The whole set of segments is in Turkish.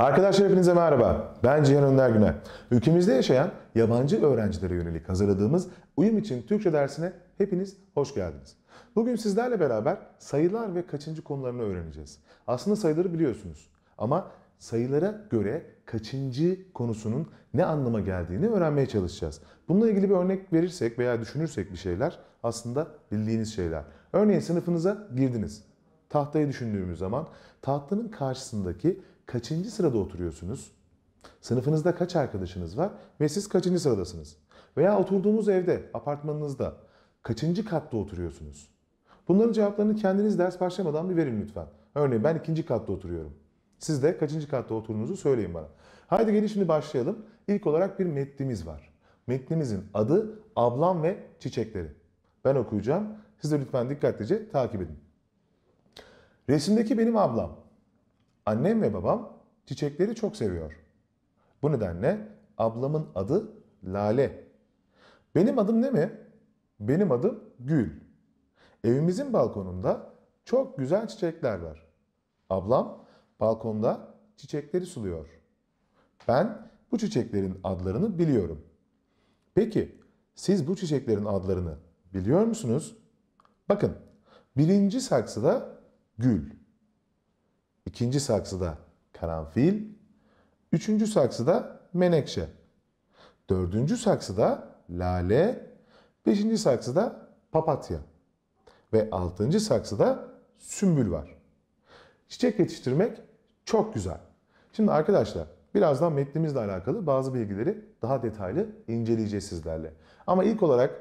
Arkadaşlar hepinize merhaba. Ben Cihan Önder Güner. Ülkemizde yaşayan yabancı öğrencilere yönelik hazırladığımız Uyum için Türkçe dersine hepiniz hoş geldiniz. Bugün sizlerle beraber sayılar ve kaçıncı konularını öğreneceğiz. Aslında sayıları biliyorsunuz ama sayılara göre kaçıncı konusunun ne anlama geldiğini öğrenmeye çalışacağız. Bununla ilgili bir örnek verirsek veya düşünürsek bir şeyler aslında bildiğiniz şeyler. Örneğin sınıfınıza girdiniz. Tahtayı düşündüğümüz zaman tahtanın karşısındaki kaçıncı sırada oturuyorsunuz? Sınıfınızda kaç arkadaşınız var ve siz kaçıncı sıradasınız? Veya oturduğunuz evde, apartmanınızda kaçıncı katta oturuyorsunuz? Bunların cevaplarını kendiniz ders başlamadan bir verin lütfen. Örneğin ben ikinci katta oturuyorum. Siz de kaçıncı katta oturduğunuzu söyleyin bana. Haydi gelin şimdi başlayalım. İlk olarak bir metnimiz var. Metnimizin adı Ablam ve Çiçekleri. Ben okuyacağım. Siz de lütfen dikkatlice takip edin. Resimdeki benim ablam. Annem ve babam çiçekleri çok seviyor. Bu nedenle ablamın adı Lale. Benim adım ne mi? Benim adım Gül. Evimizin balkonunda çok güzel çiçekler var. Ablam balkonda çiçekleri suluyor. Ben bu çiçeklerin adlarını biliyorum. Peki siz bu çiçeklerin adlarını biliyor musunuz? Bakın birinci saksıda gül. İkinci saksıda karanfil. Üçüncü saksıda menekşe. Dördüncü saksıda lale. Beşinci saksıda papatya. Ve altıncı saksıda sümbül var. Çiçek yetiştirmek çok güzel. Şimdi arkadaşlar birazdan metnimizle alakalı bazı bilgileri daha detaylı inceleyeceğiz sizlerle. Ama ilk olarak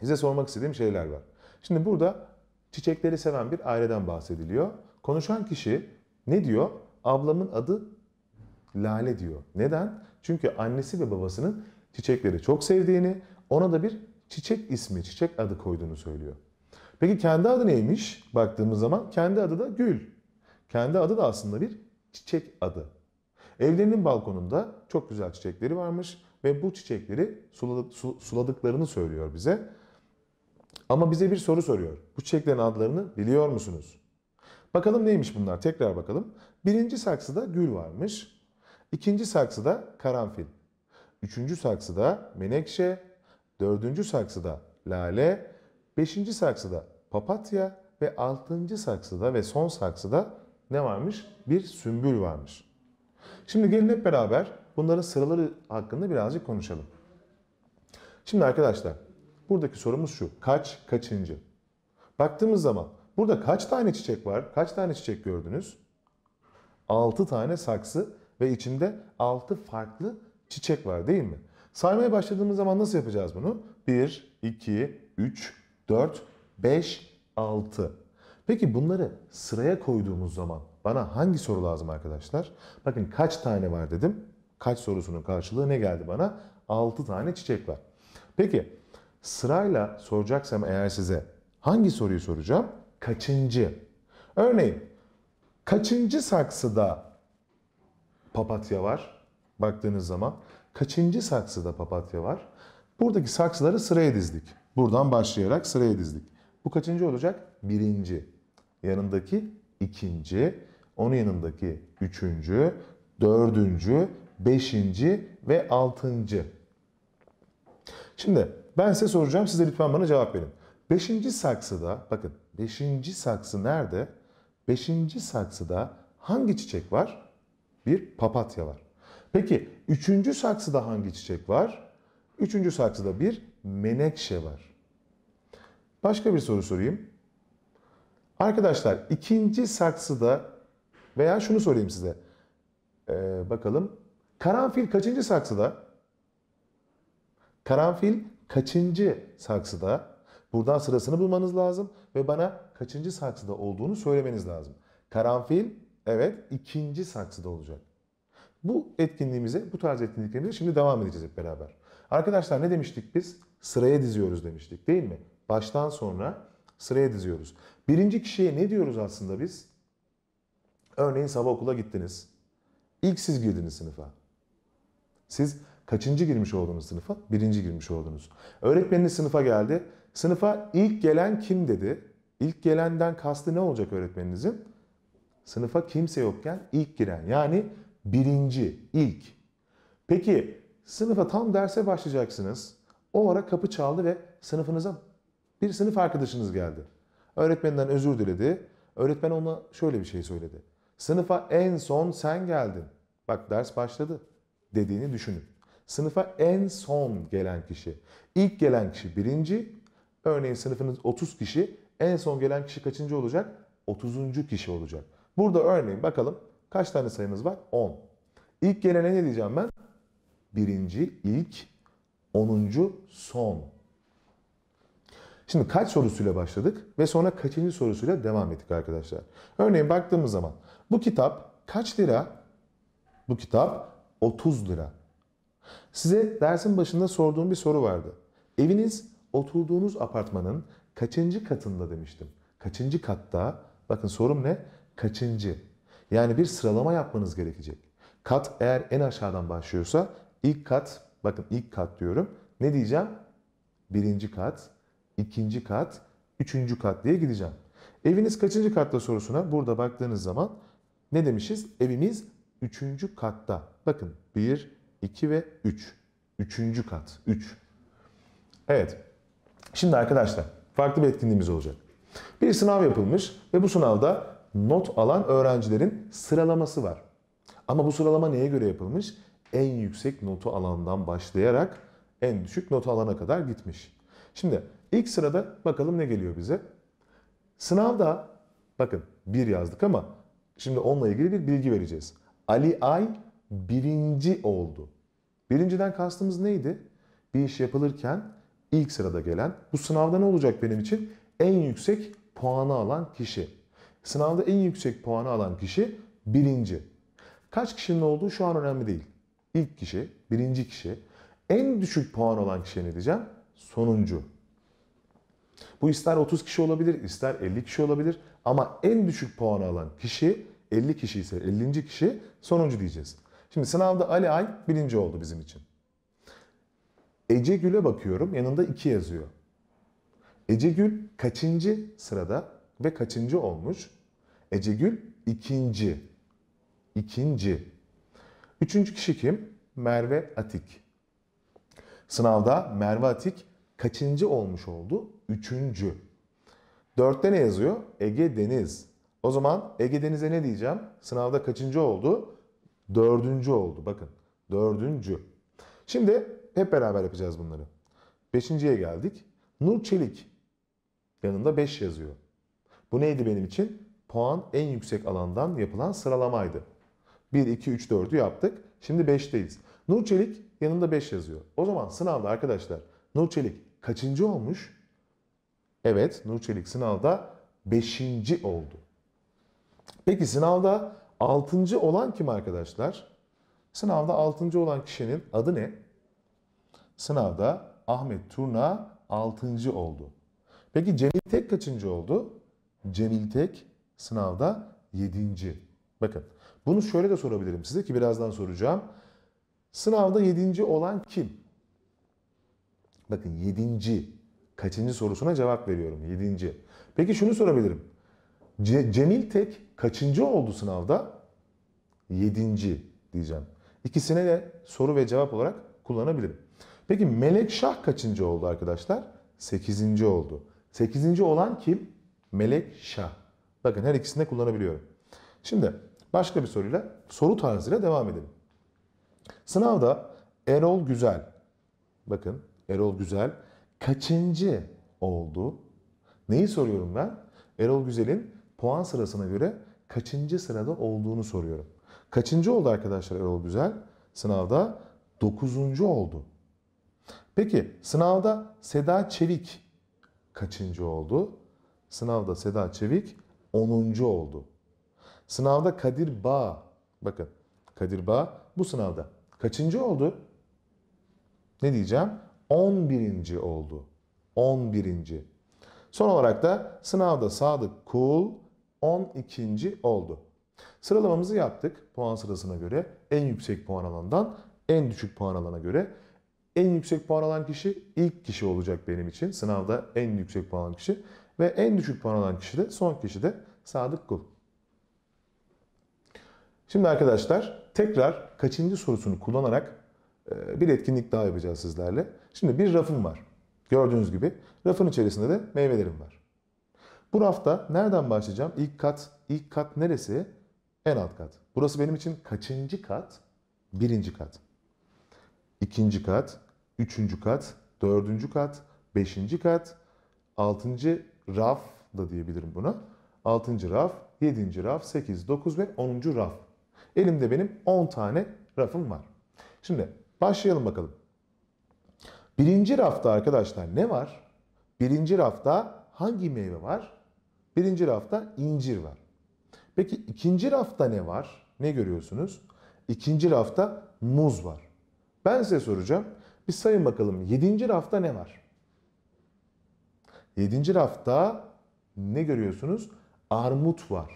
size sormak istediğim şeyler var. Şimdi burada çiçekleri seven bir aileden bahsediliyor. Konuşan kişi ne diyor? Ablamın adı Lale diyor. Neden? Çünkü annesi ve babasının çiçekleri çok sevdiğini, ona da bir çiçek ismi, çiçek adı koyduğunu söylüyor. Peki kendi adı neymiş? Baktığımız zaman kendi adı da Gül. Kendi adı da aslında bir çiçek adı. Evlerinin balkonunda çok güzel çiçekleri varmış ve bu çiçekleri suladıklarını söylüyor bize. Ama bize bir soru soruyor. Bu çiçeklerin adlarını biliyor musunuz? Bakalım neymiş bunlar? Tekrar bakalım. Birinci saksıda gül varmış. İkinci saksıda karanfil. Üçüncü saksıda menekşe. Dördüncü saksıda lale. Beşinci saksıda papatya. Ve altıncı saksıda ve son saksıda ne varmış? Bir sümbül varmış. Şimdi gelin hep beraber bunların sıraları hakkında birazcık konuşalım. Şimdi arkadaşlar buradaki sorumuz şu. Kaç, kaçıncı? Baktığımız zaman Burada kaç tane çiçek var? Kaç tane çiçek gördünüz? 6 tane saksı ve içinde 6 farklı çiçek var değil mi? Saymaya başladığımız zaman nasıl yapacağız bunu? 1, 2, 3, 4, 5, 6. Peki bunları sıraya koyduğumuz zaman bana hangi soru lazım arkadaşlar? Bakın kaç tane var dedim. Kaç sorusunun karşılığı ne geldi bana? 6 tane çiçek var. Peki sırayla soracaksam eğer size hangi soruyu soracağım? kaçıncı? Örneğin kaçıncı saksıda papatya var? Baktığınız zaman kaçıncı saksıda papatya var? Buradaki saksıları sıraya dizdik. Buradan başlayarak sıraya dizdik. Bu kaçıncı olacak? Birinci. Yanındaki ikinci. Onun yanındaki üçüncü, dördüncü, beşinci ve altıncı. Şimdi ben size soracağım. Siz de lütfen bana cevap verin. Beşinci saksıda, bakın Beşinci saksı nerede? Beşinci saksıda hangi çiçek var? Bir papatya var. Peki üçüncü saksıda hangi çiçek var? Üçüncü saksıda bir menekşe var. Başka bir soru sorayım. Arkadaşlar ikinci saksıda veya şunu sorayım size. Ee, bakalım. Karanfil kaçıncı saksıda? Karanfil kaçıncı saksıda? Buradan sırasını bulmanız lazım ve bana kaçıncı saksıda olduğunu söylemeniz lazım. Karanfil evet ikinci saksıda olacak. Bu etkinliğimize, bu tarz etkinliklerimize şimdi devam edeceğiz hep beraber. Arkadaşlar ne demiştik biz? Sıraya diziyoruz demiştik değil mi? Baştan sonra sıraya diziyoruz. Birinci kişiye ne diyoruz aslında biz? Örneğin sabah okula gittiniz. İlk siz girdiniz sınıfa. Siz Kaçıncı girmiş oldunuz sınıfa? Birinci girmiş oldunuz. Öğretmeniniz sınıfa geldi. Sınıfa ilk gelen kim dedi. İlk gelenden kastı ne olacak öğretmeninizin? Sınıfa kimse yokken ilk giren. Yani birinci, ilk. Peki sınıfa tam derse başlayacaksınız. O ara kapı çaldı ve sınıfınıza bir sınıf arkadaşınız geldi. Öğretmeninden özür diledi. Öğretmen ona şöyle bir şey söyledi. Sınıfa en son sen geldin. Bak ders başladı dediğini düşünün. Sınıfa en son gelen kişi. İlk gelen kişi birinci. Örneğin sınıfınız 30 kişi. En son gelen kişi kaçıncı olacak? 30. kişi olacak. Burada örneğin bakalım kaç tane sayımız var? 10. İlk gelene ne diyeceğim ben? Birinci, ilk, onuncu, son. Şimdi kaç sorusuyla başladık ve sonra kaçıncı sorusuyla devam ettik arkadaşlar. Örneğin baktığımız zaman bu kitap kaç lira? Bu kitap 30 lira. Size dersin başında sorduğum bir soru vardı. Eviniz oturduğunuz apartmanın kaçıncı katında demiştim. Kaçıncı katta? Bakın sorum ne? Kaçıncı? Yani bir sıralama yapmanız gerekecek. Kat eğer en aşağıdan başlıyorsa ilk kat, bakın ilk kat diyorum. Ne diyeceğim? Birinci kat, ikinci kat, üçüncü kat diye gideceğim. Eviniz kaçıncı katta sorusuna burada baktığınız zaman ne demişiz? Evimiz üçüncü katta. Bakın bir, 2 ve 3. Üçüncü kat. 3. Üç. Evet. Şimdi arkadaşlar farklı bir etkinliğimiz olacak. Bir sınav yapılmış ve bu sınavda not alan öğrencilerin sıralaması var. Ama bu sıralama neye göre yapılmış? En yüksek notu alandan başlayarak en düşük notu alana kadar gitmiş. Şimdi ilk sırada bakalım ne geliyor bize? Sınavda bakın bir yazdık ama şimdi onunla ilgili bir bilgi vereceğiz. Ali Ay birinci oldu. Birinciden kastımız neydi? Bir iş yapılırken ilk sırada gelen, bu sınavda ne olacak benim için? En yüksek puanı alan kişi. Sınavda en yüksek puanı alan kişi birinci. Kaç kişinin olduğu şu an önemli değil. İlk kişi, birinci kişi. En düşük puan olan kişiye ne diyeceğim? Sonuncu. Bu ister 30 kişi olabilir, ister 50 kişi olabilir. Ama en düşük puanı alan kişi, 50 kişi ise 50. kişi sonuncu diyeceğiz. Şimdi sınavda Ali Ay birinci oldu bizim için. Ece Gül'e bakıyorum yanında 2 yazıyor. Ece Gül kaçıncı sırada ve kaçıncı olmuş? Ece Gül ikinci. İkinci. Üçüncü kişi kim? Merve Atik. Sınavda Merve Atik kaçıncı olmuş oldu? Üçüncü. Dörtte ne yazıyor? Ege Deniz. O zaman Ege Deniz'e ne diyeceğim? Sınavda kaçıncı oldu? Dördüncü oldu bakın. Dördüncü. Şimdi hep beraber yapacağız bunları. Beşinciye geldik. Nur Çelik. Yanında 5 yazıyor. Bu neydi benim için? Puan en yüksek alandan yapılan sıralamaydı. 1, 2, 3, 4'ü yaptık. Şimdi 5'teyiz. Nur Çelik yanında 5 yazıyor. O zaman sınavda arkadaşlar Nur Çelik kaçıncı olmuş? Evet Nur Çelik sınavda 5. oldu. Peki sınavda Altıncı olan kim arkadaşlar? Sınavda altıncı olan kişinin adı ne? Sınavda Ahmet Turna altıncı oldu. Peki Cemil Tek kaçıncı oldu? Cemil Tek sınavda yedinci. Bakın bunu şöyle de sorabilirim size ki birazdan soracağım. Sınavda yedinci olan kim? Bakın yedinci. Kaçıncı sorusuna cevap veriyorum. Yedinci. Peki şunu sorabilirim. Cemil Tek kaçıncı oldu sınavda? Yedinci diyeceğim. İkisine de soru ve cevap olarak kullanabilirim. Peki Melek Şah kaçıncı oldu arkadaşlar? Sekizinci oldu. Sekizinci olan kim? Melek Şah. Bakın her ikisini de kullanabiliyorum. Şimdi başka bir soruyla, soru tarzıyla devam edelim. Sınavda Erol Güzel, bakın Erol Güzel kaçıncı oldu? Neyi soruyorum ben? Erol Güzel'in puan sırasına göre kaçıncı sırada olduğunu soruyorum. Kaçıncı oldu arkadaşlar Erol Güzel? Sınavda 9. oldu. Peki sınavda Seda Çevik kaçıncı oldu? Sınavda Seda Çevik 10. oldu. Sınavda Kadir Bağ, bakın Kadir Bağ bu sınavda kaçıncı oldu? Ne diyeceğim? 11. oldu. 11. Son olarak da sınavda Sadık Kul 12. oldu. Sıralamamızı yaptık puan sırasına göre. En yüksek puan alandan en düşük puan alana göre. En yüksek puan alan kişi ilk kişi olacak benim için. Sınavda en yüksek puan alan kişi. Ve en düşük puan alan kişi de son kişi de Sadık Kul. Şimdi arkadaşlar tekrar kaçıncı sorusunu kullanarak e, bir etkinlik daha yapacağız sizlerle. Şimdi bir rafım var. Gördüğünüz gibi rafın içerisinde de meyvelerim var. Bu rafta nereden başlayacağım? İlk kat, ilk kat neresi? En alt kat. Burası benim için kaçıncı kat? Birinci kat. İkinci kat, üçüncü kat, dördüncü kat, beşinci kat, altıncı raf da diyebilirim buna. Altıncı raf, yedinci raf, sekiz, dokuz ve onuncu raf. Elimde benim on tane rafım var. Şimdi başlayalım bakalım. Birinci rafta arkadaşlar ne var? Birinci rafta hangi meyve var? Birinci rafta incir var. Peki ikinci rafta ne var? Ne görüyorsunuz? İkinci rafta muz var. Ben size soracağım. Bir sayın bakalım yedinci rafta ne var? Yedinci rafta ne görüyorsunuz? Armut var.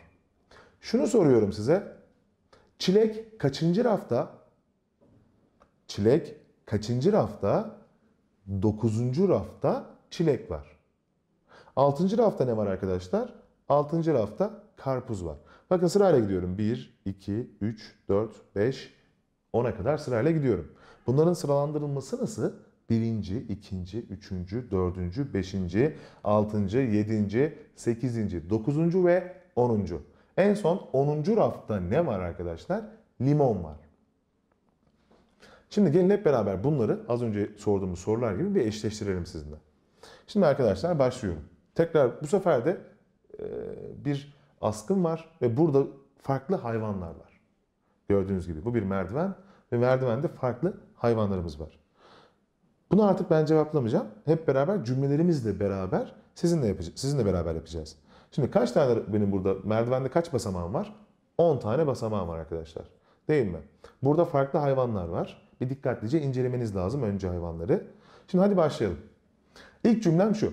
Şunu soruyorum size. Çilek kaçıncı rafta? Çilek kaçıncı rafta? Dokuzuncu rafta çilek var. Altıncı rafta ne var arkadaşlar? Altıncı rafta karpuz var. Bakın sırayla gidiyorum. 1, 2, 3, 4, 5, 10'a kadar sırayla gidiyorum. Bunların sıralandırılması nasıl? Birinci, ikinci, üçüncü, dördüncü, beşinci, altıncı, yedinci, sekizinci, dokuzuncu ve onuncu. En son onuncu rafta ne var arkadaşlar? Limon var. Şimdi gelin hep beraber bunları az önce sorduğumuz sorular gibi bir eşleştirelim sizinle. Şimdi arkadaşlar başlıyorum. Tekrar bu sefer de bir askın var ve burada farklı hayvanlar var. Gördüğünüz gibi bu bir merdiven ve merdivende farklı hayvanlarımız var. Bunu artık ben cevaplamayacağım. Hep beraber cümlelerimizle beraber sizinle yapacağız. Sizinle beraber yapacağız. Şimdi kaç tane benim burada merdivende kaç basamağım var? 10 tane basamağım var arkadaşlar. Değil mi? Burada farklı hayvanlar var. Bir dikkatlice incelemeniz lazım önce hayvanları. Şimdi hadi başlayalım. İlk cümlem şu.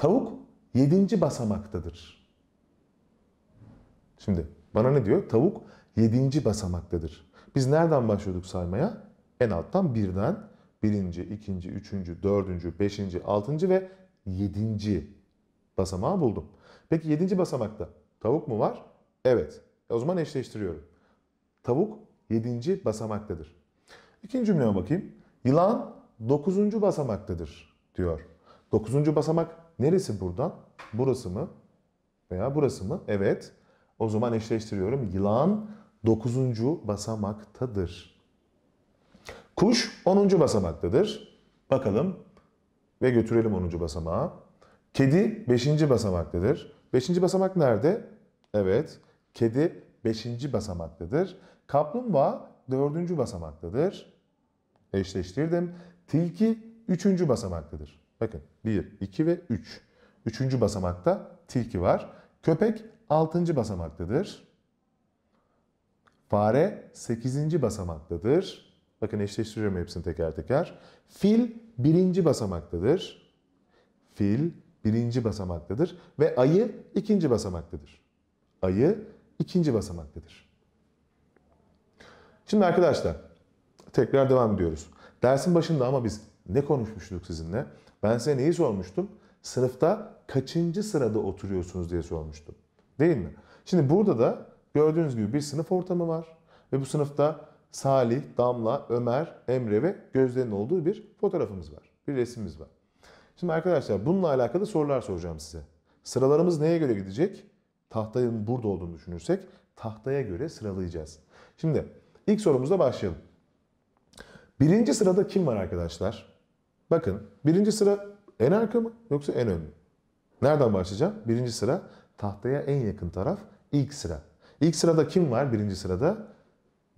Tavuk yedinci basamaktadır. Şimdi bana ne diyor? Tavuk yedinci basamaktadır. Biz nereden başlıyorduk saymaya? En alttan birden birinci, ikinci, üçüncü, dördüncü, beşinci, altıncı ve yedinci basamağı buldum. Peki yedinci basamakta tavuk mu var? Evet. E, o zaman eşleştiriyorum. Tavuk yedinci basamaktadır. İkinci cümleye bakayım. Yılan dokuzuncu basamaktadır diyor. Dokuzuncu basamak Neresi buradan? Burası mı? Veya burası mı? Evet. O zaman eşleştiriyorum. Yılan 9. basamaktadır. Kuş 10. basamaktadır. Bakalım ve götürelim 10. basamağa. Kedi 5. basamaktadır. 5. basamak nerede? Evet. Kedi 5. basamaktadır. Kaplumbağa 4. basamaktadır. Eşleştirdim. Tilki 3. basamaktadır. Bakın 1, 2 ve 3. Üçüncü basamakta tilki var. Köpek altıncı basamaktadır. Fare sekizinci basamaktadır. Bakın eşleştiriyorum hepsini teker teker. Fil birinci basamaktadır. Fil birinci basamaktadır. Ve ayı ikinci basamaktadır. Ayı ikinci basamaktadır. Şimdi arkadaşlar tekrar devam ediyoruz. Dersin başında ama biz ne konuşmuştuk sizinle? Ben size neyi sormuştum? Sınıfta kaçıncı sırada oturuyorsunuz diye sormuştum. Değil mi? Şimdi burada da gördüğünüz gibi bir sınıf ortamı var. Ve bu sınıfta Salih, Damla, Ömer, Emre ve Gözde'nin olduğu bir fotoğrafımız var. Bir resimimiz var. Şimdi arkadaşlar bununla alakalı sorular soracağım size. Sıralarımız neye göre gidecek? Tahtanın burada olduğunu düşünürsek tahtaya göre sıralayacağız. Şimdi ilk sorumuzla başlayalım. Birinci sırada kim var arkadaşlar? Bakın birinci sıra en arka mı yoksa en ön mü? Nereden başlayacağım? Birinci sıra tahtaya en yakın taraf ilk sıra. İlk sırada kim var birinci sırada?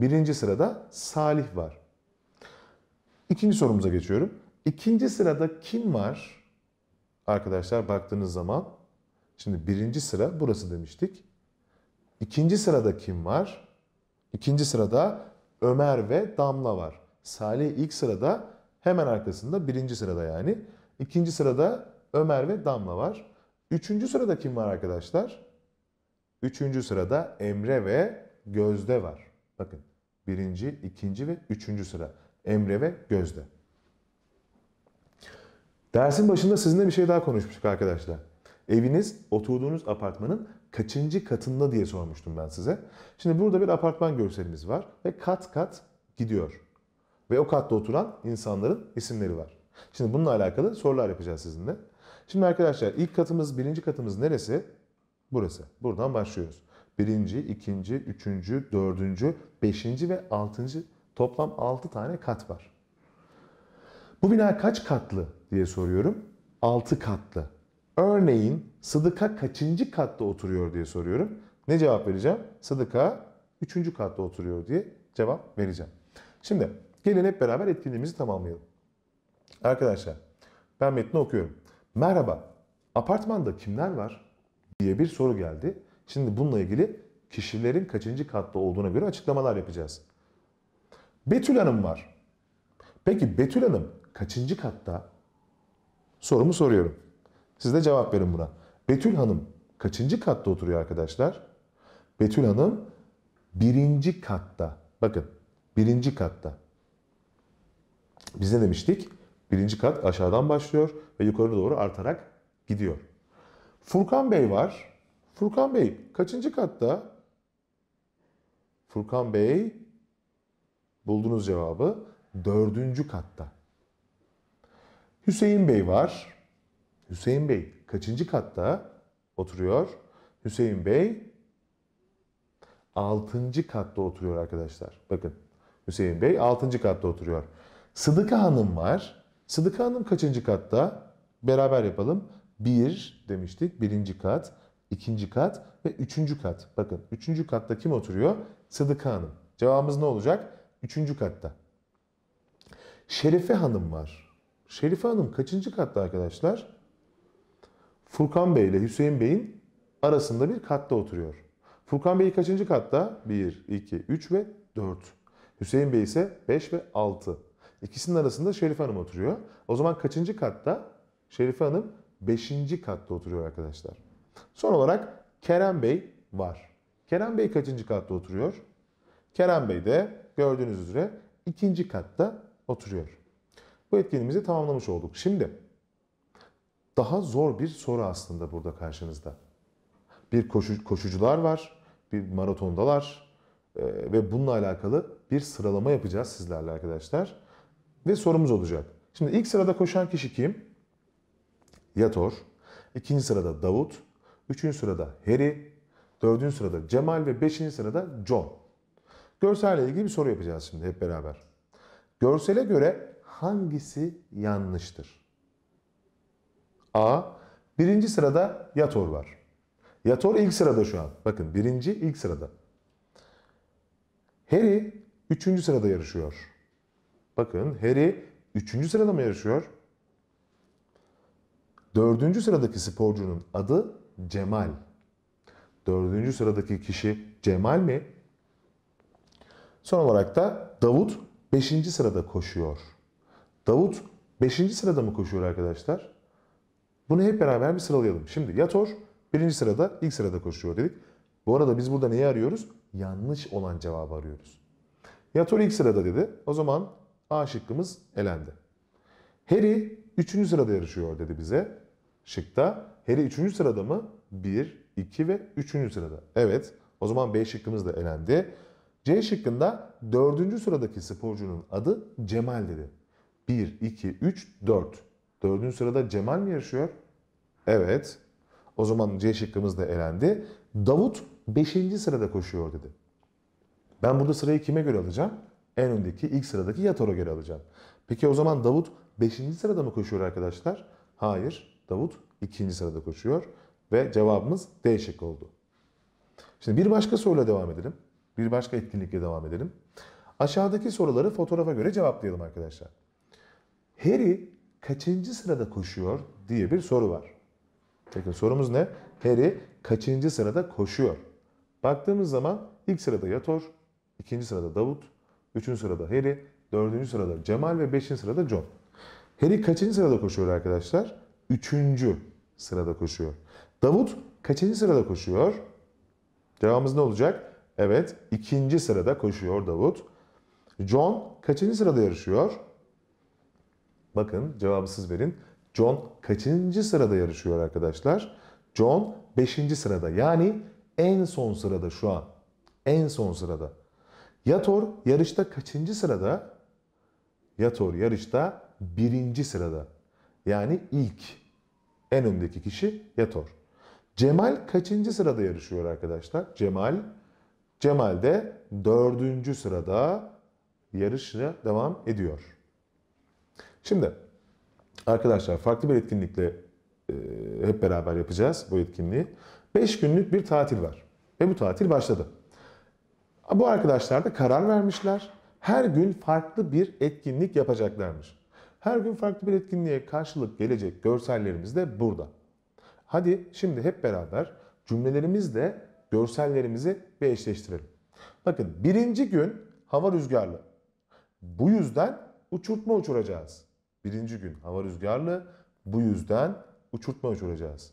Birinci sırada Salih var. İkinci sorumuza geçiyorum. İkinci sırada kim var? Arkadaşlar baktığınız zaman şimdi birinci sıra burası demiştik. İkinci sırada kim var? İkinci sırada Ömer ve Damla var. Salih ilk sırada Hemen arkasında birinci sırada yani. ikinci sırada Ömer ve Damla var. Üçüncü sırada kim var arkadaşlar? Üçüncü sırada Emre ve Gözde var. Bakın birinci, ikinci ve üçüncü sıra. Emre ve Gözde. Dersin başında sizinle bir şey daha konuşmuştuk arkadaşlar. Eviniz oturduğunuz apartmanın kaçıncı katında diye sormuştum ben size. Şimdi burada bir apartman görselimiz var ve kat kat gidiyor ve o katta oturan insanların isimleri var. Şimdi bununla alakalı sorular yapacağız sizinle. Şimdi arkadaşlar ilk katımız, birinci katımız neresi? Burası. Buradan başlıyoruz. Birinci, ikinci, üçüncü, dördüncü, beşinci ve altıncı toplam altı tane kat var. Bu bina kaç katlı diye soruyorum. Altı katlı. Örneğin Sıdıka kaçıncı katta oturuyor diye soruyorum. Ne cevap vereceğim? Sıdıka üçüncü katta oturuyor diye cevap vereceğim. Şimdi Gelin hep beraber etkinliğimizi tamamlayalım. Arkadaşlar ben metni okuyorum. Merhaba apartmanda kimler var diye bir soru geldi. Şimdi bununla ilgili kişilerin kaçıncı katta olduğuna göre açıklamalar yapacağız. Betül Hanım var. Peki Betül Hanım kaçıncı katta? Sorumu soruyorum. Siz de cevap verin buna. Betül Hanım kaçıncı katta oturuyor arkadaşlar? Betül Hanım birinci katta. Bakın birinci katta. Biz ne demiştik? Birinci kat aşağıdan başlıyor ve yukarı doğru artarak gidiyor. Furkan Bey var. Furkan Bey kaçıncı katta? Furkan Bey buldunuz cevabı dördüncü katta. Hüseyin Bey var. Hüseyin Bey kaçıncı katta oturuyor? Hüseyin Bey altıncı katta oturuyor arkadaşlar. Bakın Hüseyin Bey altıncı katta oturuyor. Sıdıka Hanım var. Sıdıka Hanım kaçıncı katta? Beraber yapalım. Bir demiştik. Birinci kat, ikinci kat ve üçüncü kat. Bakın üçüncü katta kim oturuyor? Sıdıka Hanım. Cevabımız ne olacak? Üçüncü katta. Şerife Hanım var. Şerife Hanım kaçıncı katta arkadaşlar? Furkan Bey ile Hüseyin Bey'in arasında bir katta oturuyor. Furkan Bey kaçıncı katta? 1, 2, 3 ve 4. Hüseyin Bey ise 5 ve 6. İkisinin arasında Şerife Hanım oturuyor. O zaman kaçıncı katta? Şerife Hanım 5. katta oturuyor arkadaşlar. Son olarak Kerem Bey var. Kerem Bey kaçıncı katta oturuyor? Kerem Bey de gördüğünüz üzere ikinci katta oturuyor. Bu etkinliğimizi tamamlamış olduk. Şimdi daha zor bir soru aslında burada karşınızda. Bir koşu, koşucular var, bir maratondalar e, ve bununla alakalı bir sıralama yapacağız sizlerle arkadaşlar ve sorumuz olacak. Şimdi ilk sırada koşan kişi kim? Yator. İkinci sırada Davut. Üçüncü sırada Harry. Dördüncü sırada Cemal ve beşinci sırada John. Görselle ilgili bir soru yapacağız şimdi hep beraber. Görsele göre hangisi yanlıştır? A. Birinci sırada Yator var. Yator ilk sırada şu an. Bakın birinci ilk sırada. Harry üçüncü sırada yarışıyor. Bakın Harry 3. sırada mı yarışıyor? 4. sıradaki sporcunun adı Cemal. 4. sıradaki kişi Cemal mi? Son olarak da Davut 5. sırada koşuyor. Davut 5. sırada mı koşuyor arkadaşlar? Bunu hep beraber bir sıralayalım. Şimdi Yator 1. sırada, ilk sırada koşuyor dedik. Bu arada biz burada neyi arıyoruz? Yanlış olan cevabı arıyoruz. Yator ilk sırada dedi. O zaman A şıkkımız elendi. Harry 3. sırada yarışıyor dedi bize. Şıkta Harry 3. sırada mı? 1, 2 ve 3. sırada. Evet. O zaman B şıkkımız da elendi. C şıkkında 4. sıradaki sporcunun adı Cemal dedi. 1, 2, 3, 4. 4. sırada Cemal mi yarışıyor? Evet. O zaman C şıkkımız da elendi. Davut 5. sırada koşuyor dedi. Ben burada sırayı kime göre alacağım? en öndeki ilk sıradaki Yator'u geri alacağım. Peki o zaman Davut 5. sırada mı koşuyor arkadaşlar? Hayır. Davut 2. sırada koşuyor. Ve cevabımız D şıkkı oldu. Şimdi bir başka soruyla devam edelim. Bir başka etkinlikle devam edelim. Aşağıdaki soruları fotoğrafa göre cevaplayalım arkadaşlar. Harry kaçıncı sırada koşuyor diye bir soru var. Bakın sorumuz ne? Harry kaçıncı sırada koşuyor? Baktığımız zaman ilk sırada Yator, ikinci sırada Davut, Üçüncü sırada Harry, dördüncü sırada Cemal ve beşinci sırada John. Harry kaçıncı sırada koşuyor arkadaşlar? Üçüncü sırada koşuyor. Davut kaçıncı sırada koşuyor? Cevabımız ne olacak? Evet, ikinci sırada koşuyor Davut. John kaçıncı sırada yarışıyor? Bakın cevabı verin. John kaçıncı sırada yarışıyor arkadaşlar? John beşinci sırada yani en son sırada şu an. En son sırada. Yator yarışta kaçıncı sırada? Yator yarışta birinci sırada. Yani ilk. En öndeki kişi Yator. Cemal kaçıncı sırada yarışıyor arkadaşlar? Cemal. Cemal de dördüncü sırada yarışına devam ediyor. Şimdi arkadaşlar farklı bir etkinlikle e, hep beraber yapacağız bu etkinliği. Beş günlük bir tatil var ve bu tatil başladı. Bu arkadaşlar da karar vermişler. Her gün farklı bir etkinlik yapacaklarmış. Her gün farklı bir etkinliğe karşılık gelecek görsellerimiz de burada. Hadi şimdi hep beraber cümlelerimizle görsellerimizi bir eşleştirelim. Bakın birinci gün hava rüzgarlı. Bu yüzden uçurtma uçuracağız. Birinci gün hava rüzgarlı. Bu yüzden uçurtma uçuracağız.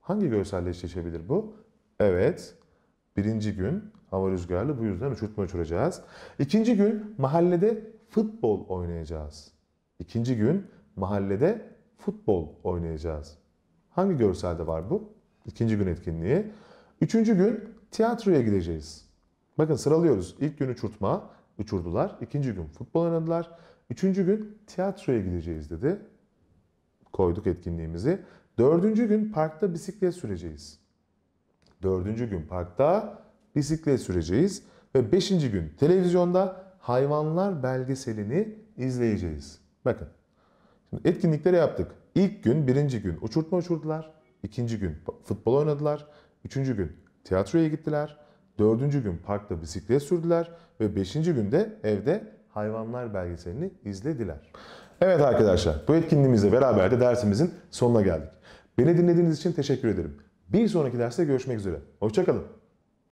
Hangi görselle eşleşebilir bu? Evet, Birinci gün hava rüzgarlı bu yüzden uçurtma uçuracağız. İkinci gün mahallede futbol oynayacağız. İkinci gün mahallede futbol oynayacağız. Hangi görselde var bu? İkinci gün etkinliği. Üçüncü gün tiyatroya gideceğiz. Bakın sıralıyoruz. İlk gün uçurtma uçurdular. İkinci gün futbol oynadılar. Üçüncü gün tiyatroya gideceğiz dedi. Koyduk etkinliğimizi. Dördüncü gün parkta bisiklet süreceğiz. Dördüncü gün parkta bisiklet süreceğiz. Ve beşinci gün televizyonda hayvanlar belgeselini izleyeceğiz. Bakın. Şimdi etkinlikleri yaptık. İlk gün, birinci gün uçurtma uçurdular. ikinci gün futbol oynadılar. Üçüncü gün tiyatroya gittiler. Dördüncü gün parkta bisiklet sürdüler. Ve beşinci günde evde hayvanlar belgeselini izlediler. Evet arkadaşlar bu etkinliğimizle beraber de dersimizin sonuna geldik. Beni dinlediğiniz için teşekkür ederim. Bir sonraki derste görüşmek üzere. Hoşçakalın.